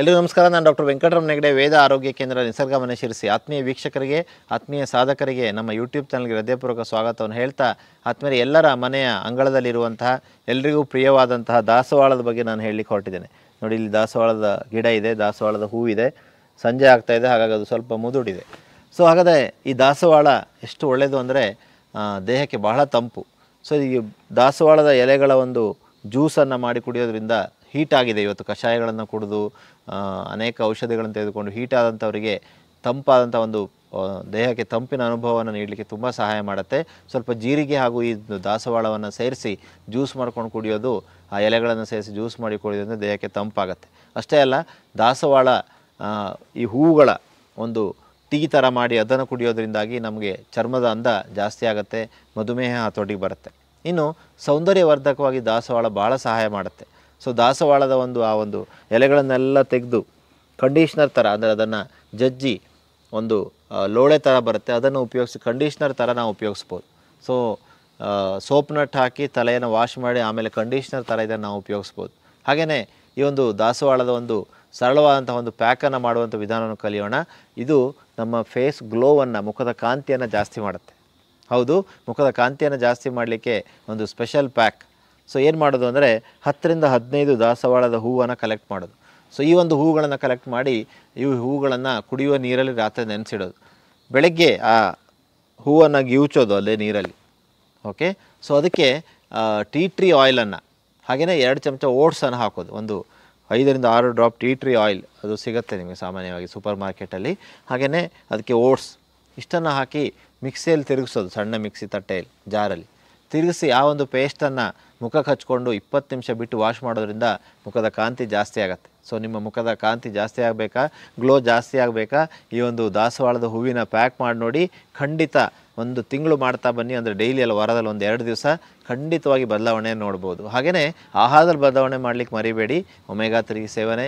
ಎಲ್ಲರಿಗೂ ನಮಸ್ಕಾರ ನಾನು ಡಾಕ್ಟರ್ ವೆಂಕಟರಾಮ್ ನೆಗಡೆ ವೇದ ಆರೋಗ್ಯ ಕೇಂದ್ರ ನಿಸರ್ಗ ಸೇರಿಸಿ ಆತ್ಮೀಯ ವೀಕ್ಷಕರಿಗೆ ಆತ್ಮೀಯ ಸಾಧಕರಿಗೆ ನಮ್ಮ ಯೂಟ್ಯೂಬ್ ಚಾನಲ್ಗೆ ಹೃದಯಪೂರ್ವಕ ಸ್ವಾಗತವನ್ನು ಹೇಳ್ತಾ ಆತ್ಮೇಲೆ ಎಲ್ಲರ ಮನೆಯ ಅಂಗಳದಲ್ಲಿರುವಂತಹ ಎಲ್ರಿಗೂ ಪ್ರಿಯವಾದಂತಹ ದಾಸವಾಳದ ಬಗ್ಗೆ ನಾನು ಹೇಳಲಿಕ್ಕೆ ಹೊರಟಿದ್ದೇನೆ ನೋಡಿ ಇಲ್ಲಿ ದಾಸವಾಳದ ಗಿಡ ಇದೆ ದಾಸವಾಳದ ಹೂವಿದೆ ಸಂಜೆ ಆಗ್ತಾ ಇದೆ ಹಾಗಾಗಿ ಅದು ಸ್ವಲ್ಪ ಮುದುಡಿದೆ ಸೊ ಹಾಗಾದರೆ ಈ ದಾಸವಾಳ ಎಷ್ಟು ಒಳ್ಳೆಯದು ಅಂದರೆ ದೇಹಕ್ಕೆ ಬಹಳ ತಂಪು ಸೊ ಈ ದಾಸವಾಳದ ಎಲೆಗಳ ಒಂದು ಜ್ಯೂಸನ್ನು ಮಾಡಿ ಕುಡಿಯೋದ್ರಿಂದ ಹೀಟಾಗಿದೆ ಇವತ್ತು ಕಷಾಯಗಳನ್ನು ಕುಡಿದು ಅನೇಕ ಔಷಧಿಗಳನ್ನು ತೆಗೆದುಕೊಂಡು ಹೀಟಾದಂಥವರಿಗೆ ತಂಪಾದಂಥ ಒಂದು ದೇಹಕ್ಕೆ ತಂಪಿನ ಅನುಭವವನ್ನು ನೀಡಲಿಕ್ಕೆ ತುಂಬ ಸಹಾಯ ಮಾಡುತ್ತೆ ಸ್ವಲ್ಪ ಜೀರಿಗೆ ಹಾಗೂ ಈ ದಾಸವಾಳವನ್ನು ಸೇರಿಸಿ ಜ್ಯೂಸ್ ಮಾಡ್ಕೊಂಡು ಕುಡಿಯೋದು ಆ ಎಲೆಗಳನ್ನು ಸೇರಿಸಿ ಜ್ಯೂಸ್ ಮಾಡಿ ಕುಡಿಯೋದ್ರಿಂದ ದೇಹಕ್ಕೆ ತಂಪಾಗುತ್ತೆ ಅಷ್ಟೇ ಅಲ್ಲ ದಾಸವಾಳ ಈ ಹೂವುಗಳ ಒಂದು ಟೀ ಥರ ಮಾಡಿ ಅದನ್ನು ಕುಡಿಯೋದ್ರಿಂದಾಗಿ ನಮಗೆ ಚರ್ಮದ ಅಂದ ಜಾಸ್ತಿ ಆಗುತ್ತೆ ಮಧುಮೇಹ ಹತೋಟಿಗೆ ಬರುತ್ತೆ ಇನ್ನು ಸೌಂದರ್ಯವರ್ಧಕವಾಗಿ ದಾಸವಾಳ ಭಾಳ ಸಹಾಯ ಮಾಡುತ್ತೆ ಸೊ ದಾಸವಾಳದ ಒಂದು ಆ ಒಂದು ಎಲೆಗಳನ್ನೆಲ್ಲ ತೆಗೆದು ಕಂಡೀಷ್ನರ್ ಥರ ಅಂದರೆ ಅದನ್ನು ಜಜ್ಜಿ ಒಂದು ಲೋಳೆ ಥರ ಬರುತ್ತೆ ಅದನ್ನು ಉಪಯೋಗಿಸಿ ಕಂಡೀಷ್ನರ್ ಥರ ನಾವು ಉಪಯೋಗಿಸ್ಬೋದು ಸೊ ಸೋಪ್ ನಟ್ ಹಾಕಿ ತಲೆಯನ್ನು ವಾಶ್ ಮಾಡಿ ಆಮೇಲೆ ಕಂಡೀಷ್ನರ್ ಥರ ಇದನ್ನು ನಾವು ಉಪಯೋಗಿಸ್ಬೋದು ಹಾಗೆಯೇ ಈ ಒಂದು ದಾಸವಾಳದ ಒಂದು ಸರಳವಾದಂಥ ಒಂದು ಪ್ಯಾಕನ್ನು ಮಾಡುವಂಥ ವಿಧಾನವನ್ನು ಕಲಿಯೋಣ ಇದು ನಮ್ಮ ಫೇಸ್ ಗ್ಲೋವನ್ನು ಮುಖದ ಕಾಂತಿಯನ್ನು ಜಾಸ್ತಿ ಮಾಡುತ್ತೆ ಹೌದು ಮುಖದ ಕಾಂತಿಯನ್ನು ಜಾಸ್ತಿ ಮಾಡಲಿಕ್ಕೆ ಒಂದು ಸ್ಪೆಷಲ್ ಪ್ಯಾಕ್ ಸೊ ಏನು ಮಾಡೋದು ಅಂದರೆ ಹತ್ತರಿಂದ ಹದಿನೈದು ದಾಸವಾಳದ ಹೂವನ್ನು ಕಲೆಕ್ಟ್ ಮಾಡೋದು ಸೊ ಈ ಒಂದು ಹೂಗಳನ್ನು ಕಲೆಕ್ಟ್ ಮಾಡಿ ಈ ಹೂಗಳನ್ನು ಕುಡಿಯುವ ನೀರಲ್ಲಿ ರಾತ್ರಿ ನೆನೆಸಿಡೋದು ಬೆಳಗ್ಗೆ ಆ ಹೂವನ್ನು ಗೀವುಚೋದು ಅಲ್ಲೇ ನೀರಲ್ಲಿ ಓಕೆ ಸೊ ಅದಕ್ಕೆ ಟೀ ಟ್ರೀ ಆಯಿಲನ್ನು ಹಾಗೆಯೇ ಎರಡು ಚಮಚ ಓಟ್ಸನ್ನು ಹಾಕೋದು ಒಂದು ಐದರಿಂದ ಆರು ಡ್ರಾಪ್ ಟೀ ಟ್ರೀ ಆಯಿಲ್ ಅದು ಸಿಗುತ್ತೆ ನಿಮಗೆ ಸಾಮಾನ್ಯವಾಗಿ ಸೂಪರ್ ಮಾರ್ಕೆಟಲ್ಲಿ ಹಾಗೆಯೇ ಅದಕ್ಕೆ ಓಟ್ಸ್ ಇಷ್ಟನ್ನು ಹಾಕಿ ಮಿಕ್ಸಿಯಲ್ಲಿ ತಿರುಗಿಸೋದು ಸಣ್ಣ ಮಿಕ್ಸಿ ತಟ್ಟೆಯಲ್ಲಿ ಜಾರಲ್ಲಿ ತಿರುಗಿಸಿ ಆ ಒಂದು ಪೇಸ್ಟನ್ನು ಮುಖಕ್ಕೆ ಹಚ್ಕೊಂಡು ಇಪ್ಪತ್ತು ನಿಮಿಷ ಬಿಟ್ಟು ವಾಶ್ ಮಾಡೋದ್ರಿಂದ ಮುಖದ ಕಾಂತಿ ಜಾಸ್ತಿ ಆಗುತ್ತೆ ಸೊ ನಿಮ್ಮ ಮುಖದ ಕಾಂತಿ ಜಾಸ್ತಿ ಆಗಬೇಕಾ ಗ್ಲೋ ಜಾಸ್ತಿ ಆಗಬೇಕಾ ಈ ಒಂದು ದಾಸವಾಳದ ಹೂವಿನ ಪ್ಯಾಕ್ ಮಾಡಿ ನೋಡಿ ಖಂಡಿತ ಒಂದು ತಿಂಗಳು ಮಾಡ್ತಾ ಬನ್ನಿ ಅಂದರೆ ಡೈಲಿ ಅಲ್ಲಿ ವಾರದಲ್ಲಿ ಒಂದು ಎರಡು ದಿವಸ ಖಂಡಿತವಾಗಿ ಬದಲಾವಣೆ ನೋಡ್ಬೋದು ಹಾಗೆಯೇ ಆಹಾರದಲ್ಲಿ ಬದಲಾವಣೆ ಮಾಡಲಿಕ್ಕೆ ಮರಿಬೇಡಿ ಒಮೆಗಾ ತ್ರೀ ಸೇವನೆ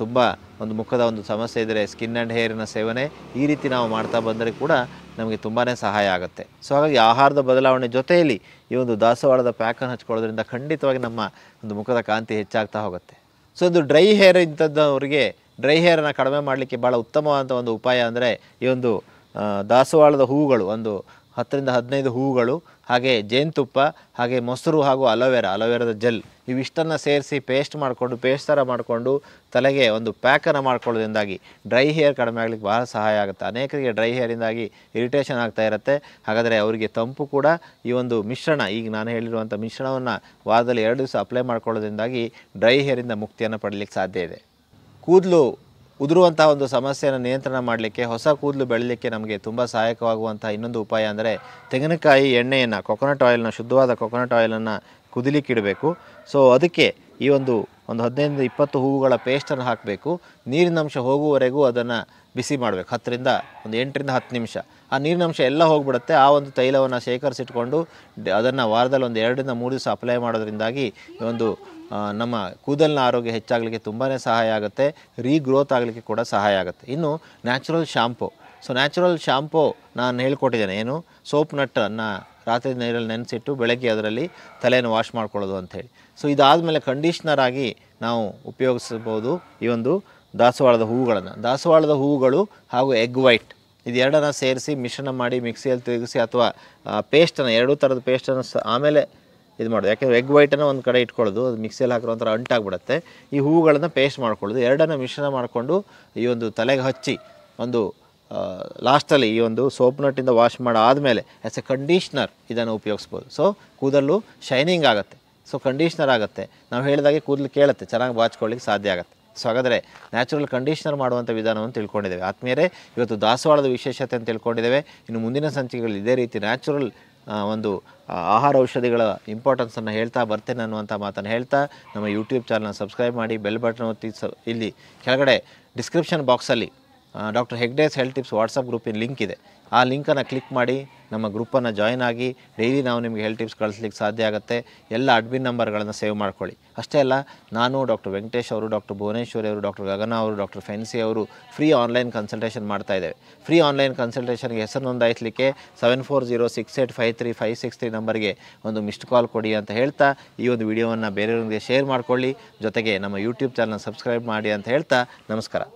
ತುಂಬ ಒಂದು ಮುಖದ ಒಂದು ಸಮಸ್ಯೆ ಇದ್ದರೆ ಸ್ಕಿನ್ ಆ್ಯಂಡ್ ಹೇರಿನ ಸೇವನೆ ಈ ರೀತಿ ನಾವು ಮಾಡ್ತಾ ಬಂದರೆ ಕೂಡ ನಮಗೆ ತುಂಬಾ ಸಹಾಯ ಆಗುತ್ತೆ ಸೊ ಹಾಗಾಗಿ ಆಹಾರದ ಬದಲಾವಣೆ ಜೊತೆಯಲ್ಲಿ ಈ ಒಂದು ದಾಸವಾಳದ ಪ್ಯಾಕನ್ನು ಹಚ್ಕೊಳ್ಳೋದ್ರಿಂದ ಖಂಡಿತವಾಗಿ ನಮ್ಮ ಒಂದು ಮುಖದ ಕಾಂತಿ ಹೆಚ್ಚಾಗ್ತಾ ಹೋಗುತ್ತೆ ಸೊ ಒಂದು ಡ್ರೈ ಹೇರ್ ಇಂಥದ್ದವರಿಗೆ ಡ್ರೈ ಹೇರನ್ನು ಕಡಿಮೆ ಮಾಡಲಿಕ್ಕೆ ಭಾಳ ಉತ್ತಮವಾದಂಥ ಒಂದು ಉಪಾಯ ಅಂದರೆ ಈ ಒಂದು ದಾಸವಾಳದ ಹೂವುಗಳು ಒಂದು ಹತ್ತರಿಂದ ಹದಿನೈದು ಹೂವುಗಳು ಹಾಗೆ ಜೇನುತುಪ್ಪ ಹಾಗೆ ಮೊಸರು ಹಾಗೂ ಅಲೋವೆರಾ ಅಲೋವೆರಾದ ಜೆಲ್ ಇವಿಷ್ಟನ್ನು ಸೇರಿಸಿ ಪೇಸ್ಟ್ ಮಾಡಿಕೊಂಡು ಪೇಸ್ಟ್ ಥರ ಮಾಡಿಕೊಂಡು ತಲೆಗೆ ಒಂದು ಪ್ಯಾಕನ್ನು ಮಾಡ್ಕೊಳ್ಳೋದ್ರಿಂದಾಗಿ ಡ್ರೈ ಹೇರ್ ಕಡಿಮೆ ಆಗಲಿಕ್ಕೆ ಭಾಳ ಸಹಾಯ ಆಗುತ್ತೆ ಅನೇಕರಿಗೆ ಡ್ರೈ ಹೇರಿಂದಾಗಿ ಇರಿಟೇಷನ್ ಆಗ್ತಾ ಇರುತ್ತೆ ಹಾಗಾದರೆ ಅವರಿಗೆ ತಂಪು ಕೂಡ ಈ ಒಂದು ಮಿಶ್ರಣ ಈಗ ನಾನು ಹೇಳಿರುವಂಥ ಮಿಶ್ರಣವನ್ನು ವಾರದಲ್ಲಿ ಎರಡು ದಿವಸ ಅಪ್ಲೈ ಮಾಡ್ಕೊಳ್ಳೋದ್ರಿಂದಾಗಿ ಡ್ರೈ ಹೇರಿಂದ ಮುಕ್ತಿಯನ್ನು ಪಡಲಿಕ್ಕೆ ಸಾಧ್ಯ ಇದೆ ಕೂದಲು ಉದುರುವಂತಹ ಒಂದು ಸಮಸ್ಯೆಯನ್ನು ನಿಯಂತ್ರಣ ಮಾಡಲಿಕ್ಕೆ ಹೊಸ ಕೂದಲು ಬೆಳಲಿಕ್ಕೆ ನಮಗೆ ತುಂಬ ಸಹಾಯಕವಾಗುವಂಥ ಇನ್ನೊಂದು ಉಪಾಯ ಅಂದರೆ ತೆಂಗಿನಕಾಯಿ ಎಣ್ಣೆಯನ್ನು ಕೊಕೊನಟ್ ಆಯಿಲ್ನ ಶುದ್ಧವಾದ ಕೊಕೊನಟ್ ಆಯಿಲನ್ನು ಕುದಿಲಿಕ್ಕಿಡಬೇಕು ಸೊ ಅದಕ್ಕೆ ಈ ಒಂದು ಒಂದು ಹದಿನೈದರಿಂದ ಇಪ್ಪತ್ತು ಹೂವುಗಳ ಪೇಸ್ಟನ್ನು ಹಾಕಬೇಕು ನೀರಿನಂಶ ಹೋಗುವವರೆಗೂ ಅದನ್ನು ಬಿಸಿ ಮಾಡಬೇಕು ಹತ್ತರಿಂದ ಒಂದು ಎಂಟರಿಂದ ಹತ್ತು ನಿಮಿಷ ಆ ನೀರಿನಂಶ ಎಲ್ಲ ಹೋಗಿಬಿಡುತ್ತೆ ಆ ಒಂದು ತೈಲವನ್ನು ಶೇಖರಿಸಿಟ್ಕೊಂಡು ಅದನ್ನು ವಾರದಲ್ಲಿ ಒಂದು ಎರಡರಿಂದ ಮೂರು ದಿವಸ ಅಪ್ಲೈ ಮಾಡೋದ್ರಿಂದಾಗಿ ಈ ಒಂದು ನಮ್ಮ ಕೂದಲಿನ ಆರೋಗ್ಯ ಹೆಚ್ಚಾಗಲಿಕ್ಕೆ ತುಂಬಾ ಸಹಾಯ ಆಗುತ್ತೆ ರೀಗ್ರೋತ್ ಆಗಲಿಕ್ಕೆ ಕೂಡ ಸಹಾಯ ಆಗುತ್ತೆ ಇನ್ನು natural shampoo so natural shampoo ನಾನು ಹೇಳ್ಕೊಟ್ಟಿದ್ದೇನೆ ಏನು ಸೋಪ್ ನಟ್ಟನ್ನು ರಾತ್ರಿ ನೀರಲ್ಲಿ ನೆನೆಸಿಟ್ಟು ಬೆಳಗ್ಗೆ ಅದರಲ್ಲಿ ತಲೆಯನ್ನು ವಾಶ್ ಮಾಡ್ಕೊಳ್ಳೋದು ಅಂಥೇಳಿ ಸೊ ಇದಾದಮೇಲೆ ಕಂಡೀಷ್ನರ್ ಆಗಿ ನಾವು ಉಪಯೋಗಿಸ್ಬೋದು ಈ ಒಂದು ದಾಸವಾಳದ ಹೂವುಗಳನ್ನು ದಾಸವಾಳದ ಹೂವುಗಳು ಹಾಗೂ ಎಗ್ ವೈಟ್ ಇದೆರಡನ್ನು ಸೇರಿಸಿ ಮಿಶ್ರಣ ಮಾಡಿ ಮಿಕ್ಸಿಯಲ್ಲಿ ತಿರುಗಿಸಿ ಅಥವಾ ಪೇಸ್ಟನ್ನು ಎರಡೂ ಥರದ ಪೇಸ್ಟನ್ನು ಆಮೇಲೆ ಇದು ಮಾಡೋದು ಯಾಕೆಂದರೆ ಎಗ್ ವೈಟನ್ನು ಒಂದು ಕಡೆ ಇಟ್ಕೊಳ್ಳೋದು ಅದು ಮಿಕ್ಸಿಯಲ್ಲಿ ಹಾಕಿರೋ ಒಂಥರ ಅಂಟಾಗ್ಬಿಡುತ್ತೆ ಈ ಹೂಗಳನ್ನು ಪೇಸ್ಟ್ ಮಾಡ್ಕೊಳ್ಳೋದು ಎರಡನ್ನು ಮಿಶ್ರಣ ಮಾಡಿಕೊಂಡು ಈ ಒಂದು ತಲೆಗೆ ಹಚ್ಚಿ ಒಂದು ಲಾಸ್ಟಲ್ಲಿ ಈ ಒಂದು ಸೋಪ್ ನಟ್ಟಿಂದ ವಾಶ್ ಮಾಡಾದಮೇಲೆ ಆ್ಯಸ್ ಎ ಕಂಡೀಷ್ನರ್ ಇದನ್ನು ಉಪಯೋಗಿಸ್ಬೋದು ಸೊ ಕೂದಲು ಶೈನಿಂಗ್ ಆಗುತ್ತೆ ಸೊ ಕಂಡೀಷ್ನರ್ ಆಗುತ್ತೆ ನಾವು ಹೇಳಿದಾಗೆ ಕೂದಲು ಕೇಳುತ್ತೆ ಚೆನ್ನಾಗಿ ಬಾಚ್ಕೊಳ್ಳಿಕ್ಕೆ ಸಾಧ್ಯ ಆಗುತ್ತೆ ಸೊ ಹಾಗಾದರೆ ನ್ಯಾಚುರಲ್ ಕಂಡೀಷ್ನರ್ ಮಾಡುವಂಥ ವಿಧಾನವನ್ನು ತಿಳ್ಕೊಂಡಿದ್ದೇವೆ ಆತ್ಮೀಯರೇ ಇವತ್ತು ದಾಸವಾಳದ ವಿಶೇಷತೆ ಅಂತ ತಿಳ್ಕೊಂಡಿದ್ದೇವೆ ಇನ್ನು ಮುಂದಿನ ಸಂಚಿಕೆಗಳಲ್ಲಿ ಇದೇ ರೀತಿ ನ್ಯಾಚುರಲ್ ಒಂದು ಆಹಾರ ಔಷಧಿಗಳ ಇಂಪಾರ್ಟೆನ್ಸನ್ನು ಹೇಳ್ತಾ ಬರ್ತೇನೆ ಅನ್ನುವಂಥ ಮಾತನ್ನು ಹೇಳ್ತಾ ನಮ್ಮ ಯೂಟ್ಯೂಬ್ ಚಾನಲ್ನ ಸಬ್ಸ್ಕ್ರೈಬ್ ಮಾಡಿ ಬೆಲ್ ಬಟನ್ ಒತ್ತಿ ಸ ಇಲ್ಲಿ ಕೆಳಗಡೆ ಡಿಸ್ಕ್ರಿಪ್ಷನ್ ಬಾಕ್ಸಲ್ಲಿ doctor Hegde's health tips WhatsApp ಗ್ರೂಪಿನ ಲಿಂಕ್ ಇದೆ ಆ ಲಿಂಕನ್ನು ಕ್ಲಿಕ್ ಮಾಡಿ ನಮ್ಮ ಗ್ರೂಪನ್ನು ಜಾಯ್ನ್ ಆಗಿ ಡೈಲಿ ನಾವು ನಿಮಗೆ ಹೆಲ್ತ್ ಟಿಪ್ಸ್ ಕಳಿಸ್ಲಿಕ್ಕೆ ಸಾಧ್ಯ ಆಗುತ್ತೆ ಎಲ್ಲ ಅಡ್ಮಿನ್ ನಂಬರ್ಗಳನ್ನು ಸೇವ್ ಮಾಡ್ಕೊಳ್ಳಿ ಅಷ್ಟೇ ಅಲ್ಲ ನಾನು ಡಾಕ್ಟರ್ ವೆಂಕಟೇಶ್ ಅವರು ಡಾಕ್ಟರ್ ಭುವನೇಶ್ವರಿ ಅವರು ಡಾಕ್ಟರ್ ಗಗನ ಅವರು ಡಾಕ್ಟರ್ ಫೆನ್ಸಿ ಅವರು ಫ್ರೀ ಆನ್ಲೈನ್ ಕನ್ಸಲ್ಟೇಷನ್ ಮಾಡ್ತಾ ಇದ್ದೇವೆ ಫ್ರೀ ಆನ್ಲೈನ್ ಕನ್ಸಲ್ಟೇಷನ್ಗೆ ಹೆಸರು ನೋಂದಾಯಿಸಲಿಕ್ಕೆ seven four zero six eight five three five six three ನಂಬರ್ಗೆ ಒಂದು ಮಿಸ್ಡ್ ಕಾಲ್ ಕೊಡಿ ಅಂತ ಹೇಳ್ತಾ ಈ ಒಂದು ವಿಡಿಯೋವನ್ನು ಬೇರೆಯವರಿಗೆ ಶೇರ್ ಮಾಡಿಕೊಳ್ಳಿ ಜೊತೆಗೆ ನಮ್ಮ ಯೂಟ್ಯೂಬ್ ಚಾನಲ್ ಸಬ್ಸ್ಕ್ರೈಬ್ ಮಾಡಿ ಅಂತ ಹೇಳ್ತಾ ನಮಸ್ಕಾರ